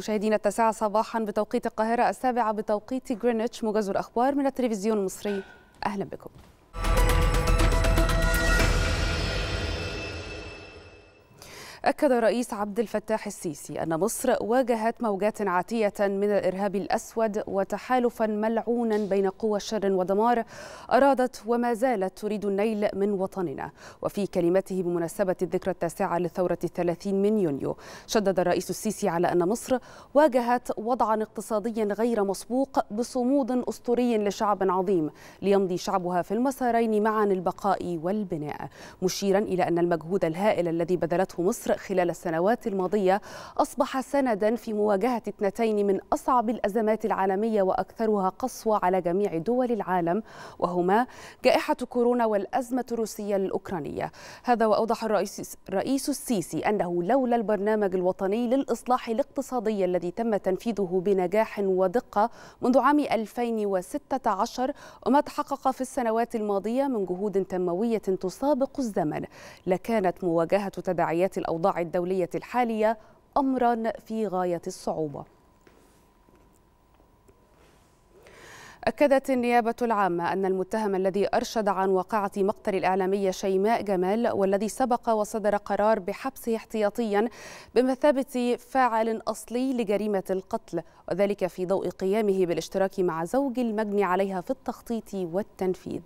مشاهدينا التاسعة صباحا بتوقيت القاهرة السابعة بتوقيت غرينتش موجز الأخبار من التلفزيون المصري أهلا بكم أكد الرئيس عبد الفتاح السيسي أن مصر واجهت موجات عاتية من الإرهاب الأسود وتحالفا ملعونا بين قوى شر ودمار أرادت وما زالت تريد النيل من وطننا وفي كلمته بمناسبة الذكرى التاسعة لثورة الثلاثين من يونيو شدد الرئيس السيسي على أن مصر واجهت وضعا اقتصاديا غير مسبوق بصمود أسطوري لشعب عظيم ليمضي شعبها في المسارين معا البقاء والبناء مشيرا إلى أن المجهود الهائل الذي بذلته مصر مصر خلال السنوات الماضية أصبح سندا في مواجهة اثنتين من أصعب الأزمات العالمية وأكثرها قسوة على جميع دول العالم وهما جائحة كورونا والأزمة الروسية الأوكرانية هذا وأوضح الرئيس رئيس السيسي أنه لولا البرنامج الوطني للإصلاح الاقتصادي الذي تم تنفيذه بنجاح ودقة منذ عام 2016 وما تحقق في السنوات الماضية من جهود تنموية تسابق الزمن لكانت مواجهة تداعيات الأوضاع الأوضاع الدولية الحالية أمرا في غاية الصعوبة أكدت النيابة العامة أن المتهم الذي أرشد عن وقعة مقتل الإعلامية شيماء جمال والذي سبق وصدر قرار بحبسه احتياطيا بمثابة فاعل أصلي لجريمة القتل وذلك في ضوء قيامه بالاشتراك مع زوج المجني عليها في التخطيط والتنفيذ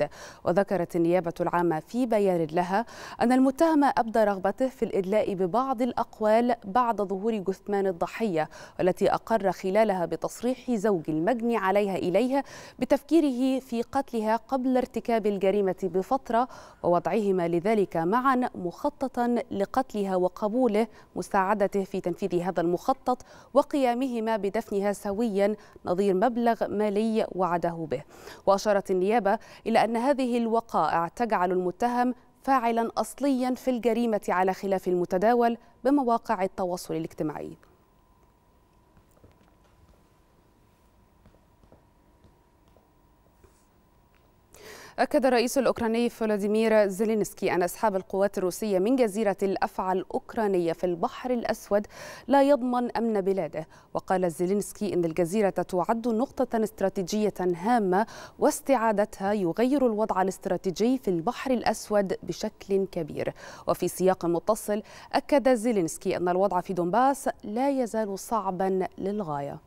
وذكرت النيابة العامة في بيان لها أن المتهم أبدى رغبته في الإدلاء ببعض الأقوال بعد ظهور جثمان الضحية والتي أقر خلالها بتصريح زوج المجني عليها إليها بتفكيره في قتلها قبل ارتكاب الجريمة بفترة ووضعهما لذلك معا مخططا لقتلها وقبوله مساعدته في تنفيذ هذا المخطط وقيامهما بدفنها سويا نظير مبلغ مالي وعده به وأشارت النيابة إلى أن هذه الوقائع تجعل المتهم فاعلا أصليا في الجريمة على خلاف المتداول بمواقع التواصل الاجتماعي أكد الرئيس الأوكراني فولاديمير زيلينسكي أن أسحاب القوات الروسية من جزيرة الأفعى الأوكرانية في البحر الأسود لا يضمن أمن بلاده وقال زيلينسكي أن الجزيرة تعد نقطة استراتيجية هامة واستعادتها يغير الوضع الاستراتيجي في البحر الأسود بشكل كبير وفي سياق متصل أكد زيلينسكي أن الوضع في دونباس لا يزال صعبا للغاية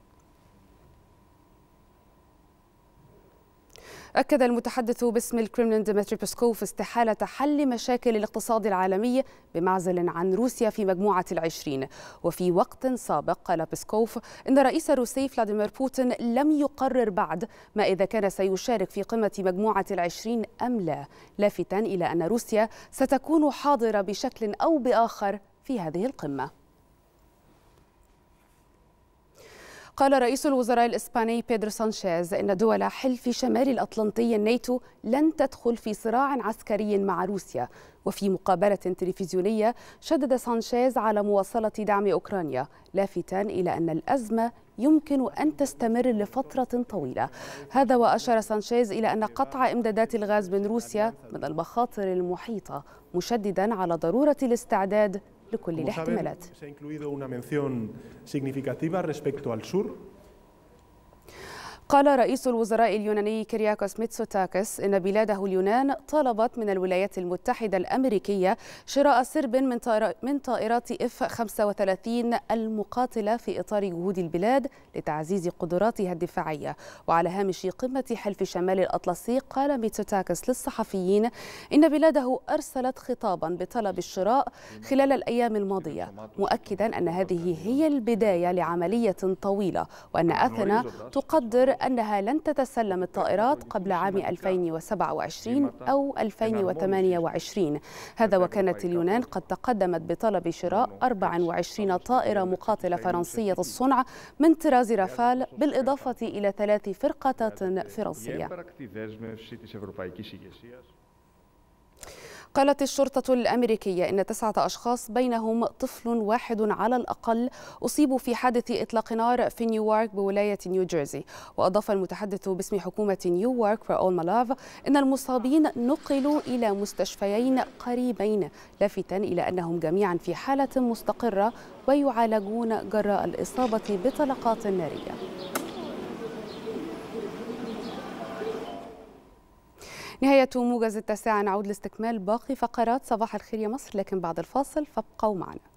أكد المتحدث باسم الكرملين ديمتري بيسكوف استحالة حل مشاكل الاقتصاد العالمي بمعزل عن روسيا في مجموعة العشرين وفي وقت سابق قال بيسكوف إن الرئيس الروسي فلاديمير بوتين لم يقرر بعد ما إذا كان سيشارك في قمة مجموعة العشرين أم لا لافتا إلى أن روسيا ستكون حاضرة بشكل أو بآخر في هذه القمه قال رئيس الوزراء الإسباني بيدرو سانشيز إن دول حلف شمال الأطلنطي الناتو لن تدخل في صراع عسكري مع روسيا وفي مقابلة تلفزيونية شدد سانشيز على مواصلة دعم أوكرانيا لافتا إلى أن الأزمة يمكن أن تستمر لفترة طويلة هذا وأشار سانشيز إلى أن قطع إمدادات الغاز من روسيا من المخاطر المحيطة مشددا على ضرورة الاستعداد لكل الاحتمالات قال رئيس الوزراء اليوناني كرياكوس ميتسوتاكس إن بلاده اليونان طلبت من الولايات المتحدة الأمريكية شراء سرب من, من طائرات اف 35 المقاتلة في إطار جهود البلاد لتعزيز قدراتها الدفاعية وعلى هامش قمة حلف شمال الأطلسي قال ميتسوتاكس للصحفيين إن بلاده أرسلت خطابا بطلب الشراء خلال الأيام الماضية مؤكدا أن هذه هي البداية لعملية طويلة وأن أثينا تقدر أنها لن تتسلم الطائرات قبل عام 2027 أو 2028 هذا وكانت اليونان قد تقدمت بطلب شراء 24 طائرة مقاتلة فرنسية الصنع من طراز رافال بالإضافة إلى ثلاث فرقة فرنسية قالت الشرطة الأمريكية إن تسعة أشخاص بينهم طفل واحد على الأقل أصيبوا في حادث إطلاق نار في نيويورك بولاية نيوجيرسي وأضاف المتحدث باسم حكومة نيويورك راول مالاف إن المصابين نقلوا إلى مستشفيين قريبين لافتا إلى أنهم جميعا في حالة مستقرة ويعالجون جراء الإصابة بطلقات نارية نهاية موجز التاسعة نعود لاستكمال باقي فقرات صباح الخير يا مصر لكن بعد الفاصل فابقوا معنا